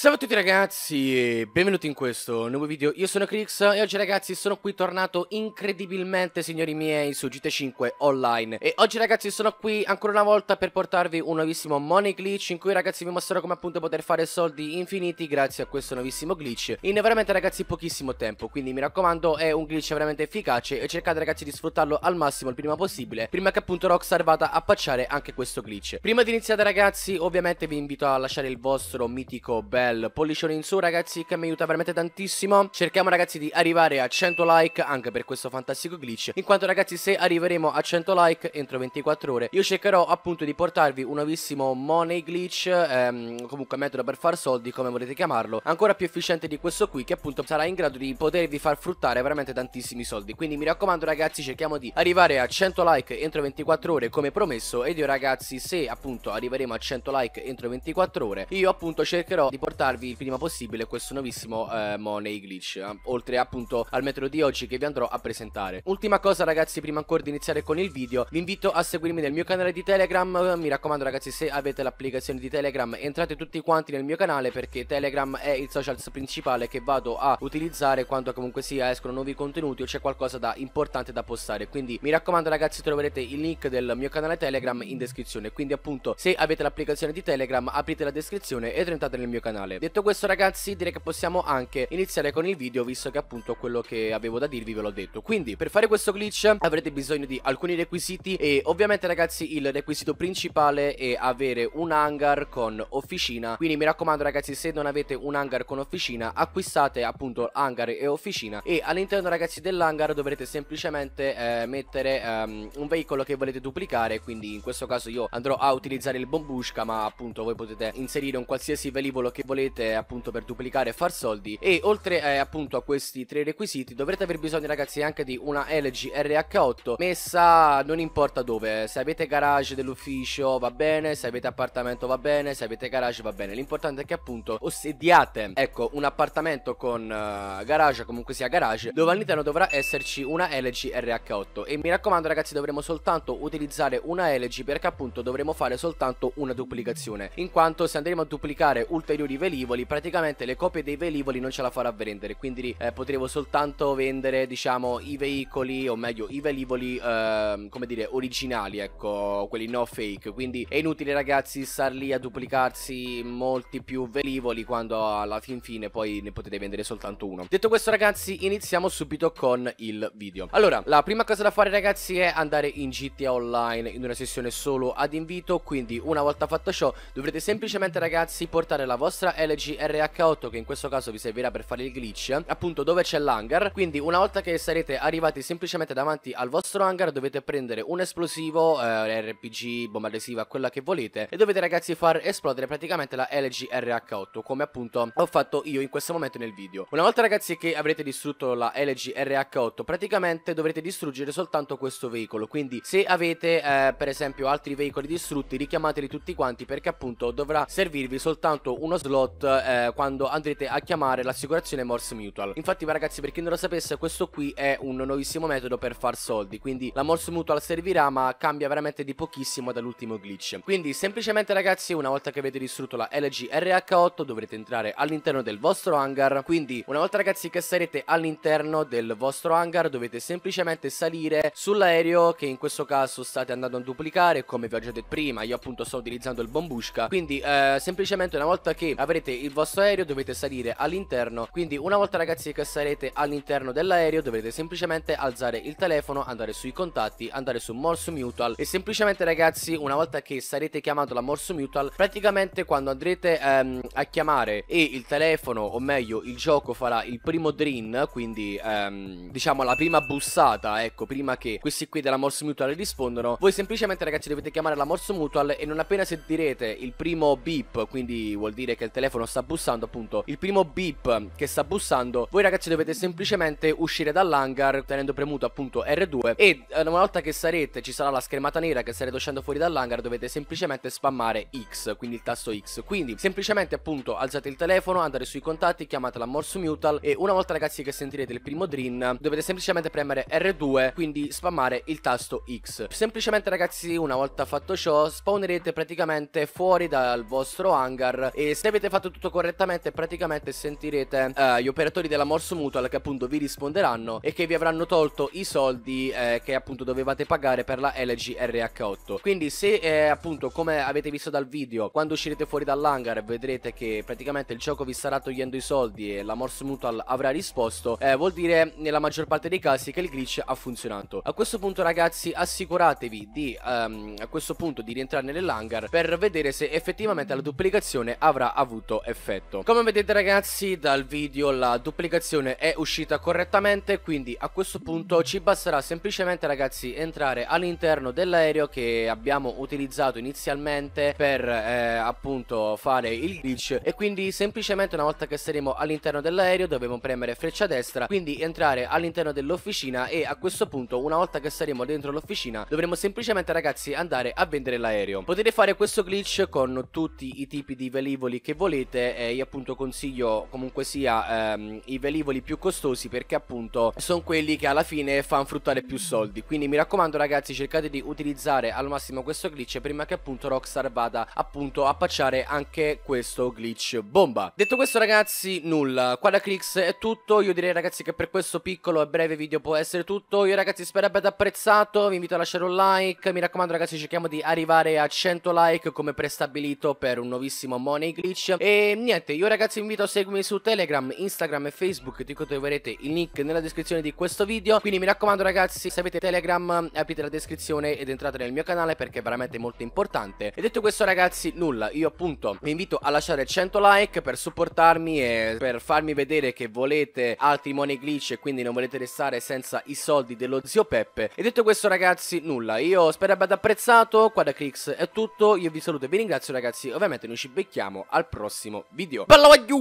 Salve a tutti ragazzi e benvenuti in questo nuovo video, io sono Crix e oggi ragazzi sono qui tornato incredibilmente signori miei su GT5 Online E oggi ragazzi sono qui ancora una volta per portarvi un nuovissimo money glitch in cui ragazzi vi mostrerò come appunto poter fare soldi infiniti grazie a questo nuovissimo glitch In veramente ragazzi pochissimo tempo quindi mi raccomando è un glitch veramente efficace e cercate ragazzi di sfruttarlo al massimo il prima possibile Prima che appunto Rockstar vada a pacciare anche questo glitch Prima di iniziare ragazzi ovviamente vi invito a lasciare il vostro mitico bel bel pollicione in su ragazzi che mi aiuta veramente tantissimo Cerchiamo ragazzi di arrivare a 100 like anche per questo fantastico glitch In quanto ragazzi se arriveremo a 100 like entro 24 ore Io cercherò appunto di portarvi un nuovissimo money glitch ehm, Comunque metodo per far soldi come volete chiamarlo Ancora più efficiente di questo qui che appunto sarà in grado di potervi far fruttare veramente tantissimi soldi Quindi mi raccomando ragazzi cerchiamo di arrivare a 100 like entro 24 ore come promesso Ed io ragazzi se appunto arriveremo a 100 like entro 24 ore Io appunto cercherò di portarvi portarvi il prima possibile questo nuovissimo eh, Money Glitch, eh, oltre appunto al metodo di oggi che vi andrò a presentare. Ultima cosa ragazzi, prima ancora di iniziare con il video, vi invito a seguirmi nel mio canale di Telegram, mi raccomando ragazzi se avete l'applicazione di Telegram entrate tutti quanti nel mio canale perché Telegram è il social principale che vado a utilizzare quando comunque sia escono nuovi contenuti o c'è qualcosa da importante da postare, quindi mi raccomando ragazzi troverete il link del mio canale Telegram in descrizione, quindi appunto se avete l'applicazione di Telegram aprite la descrizione ed entrate nel mio canale finale. Detto questo ragazzi direi che possiamo anche iniziare con il video visto che appunto quello che avevo da dirvi ve l'ho detto. Quindi per fare questo glitch avrete bisogno di alcuni requisiti e ovviamente ragazzi il requisito principale è avere un hangar con officina. Quindi mi raccomando ragazzi se non avete un hangar con officina acquistate appunto hangar e officina e all'interno ragazzi dell'hangar dovrete semplicemente eh, mettere ehm, un veicolo che volete duplicare quindi in questo caso io andrò a utilizzare il bombushka ma appunto voi potete inserire un qualsiasi velivolo che volete volete appunto per duplicare e far soldi e oltre eh, appunto a questi tre requisiti dovrete aver bisogno ragazzi anche di una LG RH8 messa non importa dove se avete garage dell'ufficio va bene se avete appartamento va bene se avete garage va bene l'importante è che appunto ossediate ecco un appartamento con uh, garage comunque sia garage dove all'interno dovrà esserci una LG RH8 e mi raccomando ragazzi dovremo soltanto utilizzare una LG perché appunto dovremo fare soltanto una duplicazione in quanto se andremo a duplicare ulteriori velivoli velivoli praticamente le copie dei velivoli non ce la farà vendere quindi eh, potremo soltanto vendere diciamo i veicoli o meglio i velivoli eh, come dire originali ecco quelli no fake quindi è inutile ragazzi star lì a duplicarsi molti più velivoli quando alla fin fine poi ne potete vendere soltanto uno detto questo ragazzi iniziamo subito con il video allora la prima cosa da fare ragazzi è andare in GTA Online in una sessione solo ad invito quindi una volta fatto ciò dovrete semplicemente ragazzi portare la vostra LG RH8 che in questo caso vi servirà per fare il glitch appunto dove c'è l'hangar quindi una volta che sarete arrivati semplicemente davanti al vostro hangar dovete prendere un esplosivo eh, RPG bomba adesiva quella che volete e dovete ragazzi far esplodere praticamente la LG RH8 come appunto ho fatto io in questo momento nel video una volta ragazzi che avrete distrutto la LG RH8 praticamente dovrete distruggere soltanto questo veicolo quindi se avete eh, per esempio altri veicoli distrutti richiamateli tutti quanti perché appunto dovrà servirvi soltanto uno slot bot eh, quando andrete a chiamare l'assicurazione Morse Mutual. Infatti ragazzi per chi non lo sapesse questo qui è un nuovissimo metodo per far soldi, quindi la Morse Mutual servirà ma cambia veramente di pochissimo dall'ultimo glitch. Quindi semplicemente ragazzi una volta che avete distrutto la LG RH8 dovrete entrare all'interno del vostro hangar, quindi una volta ragazzi che sarete all'interno del vostro hangar dovete semplicemente salire sull'aereo che in questo caso state andando a duplicare come vi ho già detto prima, io appunto sto utilizzando il bombushka, quindi eh, semplicemente una volta che avrete sarete il vostro aereo dovete salire all'interno quindi una volta ragazzi che sarete all'interno dell'aereo dovrete semplicemente alzare il telefono andare sui contatti andare su morse mutual e semplicemente ragazzi una volta che sarete chiamato la morse mutual praticamente quando andrete ehm, a chiamare e il telefono o meglio il gioco farà il primo dream quindi ehm, diciamo la prima bussata ecco prima che questi qui della morse mutual rispondano voi semplicemente ragazzi dovete chiamare la morse mutual e non appena sentirete il primo beep quindi vuol dire che il telefono telefono sta bussando appunto il primo beep che sta bussando voi ragazzi dovete semplicemente uscire dall'hangar tenendo premuto appunto R2 e eh, una volta che sarete ci sarà la schermata nera che sarete uscendo fuori dall'hangar dovete semplicemente spammare X quindi il tasto X quindi semplicemente appunto alzate il telefono andate sui contatti chiamatela Morse Mutal e una volta ragazzi che sentirete il primo Dream dovete semplicemente premere R2 quindi spammare il tasto X semplicemente ragazzi una volta fatto ciò spawnerete praticamente fuori dal vostro hangar e se avete fatto tutto correttamente praticamente sentirete eh, gli operatori della Morse Mutual che appunto vi risponderanno e che vi avranno tolto i soldi eh, che appunto dovevate pagare per la LG RH8 quindi se eh, appunto come avete visto dal video quando uscirete fuori dall'hangar vedrete che praticamente il gioco vi starà togliendo i soldi e la Morse Mutual avrà risposto eh, vuol dire nella maggior parte dei casi che il glitch ha funzionato a questo punto ragazzi assicuratevi di ehm, a questo punto di rientrare nell'hangar per vedere se effettivamente la duplicazione avrà avuto dovuto effetto. Come vedete ragazzi dal video la duplicazione è uscita correttamente quindi a questo punto ci basterà semplicemente ragazzi entrare all'interno dell'aereo che abbiamo utilizzato inizialmente per eh, appunto fare il glitch e quindi semplicemente una volta che saremo all'interno dell'aereo dobbiamo premere freccia destra quindi entrare all'interno dell'officina e a questo punto una volta che saremo dentro l'officina dovremo semplicemente ragazzi andare a vendere l'aereo potete fare questo glitch con tutti i tipi di velivoli che volete volete eh, io appunto consiglio comunque sia ehm, i velivoli più costosi perché appunto sono quelli che alla fine fanno fruttare più soldi quindi mi raccomando ragazzi cercate di utilizzare al massimo questo glitch prima che appunto Rockstar vada appunto a pacciare anche questo glitch bomba detto questo ragazzi nulla qua da Clix è tutto io direi ragazzi che per questo piccolo e breve video può essere tutto io ragazzi spero abbiate apprezzato vi invito a lasciare un like mi raccomando ragazzi cerchiamo di arrivare a 100 like come prestabilito per un nuovissimo money glitch e niente, io ragazzi vi invito a seguirmi su Telegram, Instagram e Facebook, di cui troverete il link nella descrizione di questo video. Quindi mi raccomando ragazzi, se avete Telegram, aprite la descrizione ed entrate nel mio canale perché è veramente molto importante. E detto questo ragazzi, nulla, io appunto vi invito a lasciare 100 like per supportarmi e per farmi vedere che volete altri money glitch e quindi non volete restare senza i soldi dello zio Peppe. E detto questo ragazzi, nulla, io spero abbiate apprezzato, qua da Crix è tutto, io vi saluto e vi ringrazio ragazzi, ovviamente noi ci becchiamo al prossimo prossimo video. Bella Wagyu!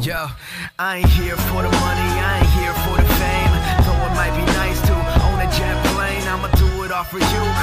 Yo, I ain't here for the money, I ain't here for the fame. Though it might be nice to own a jet plane, I'ma do it all for you.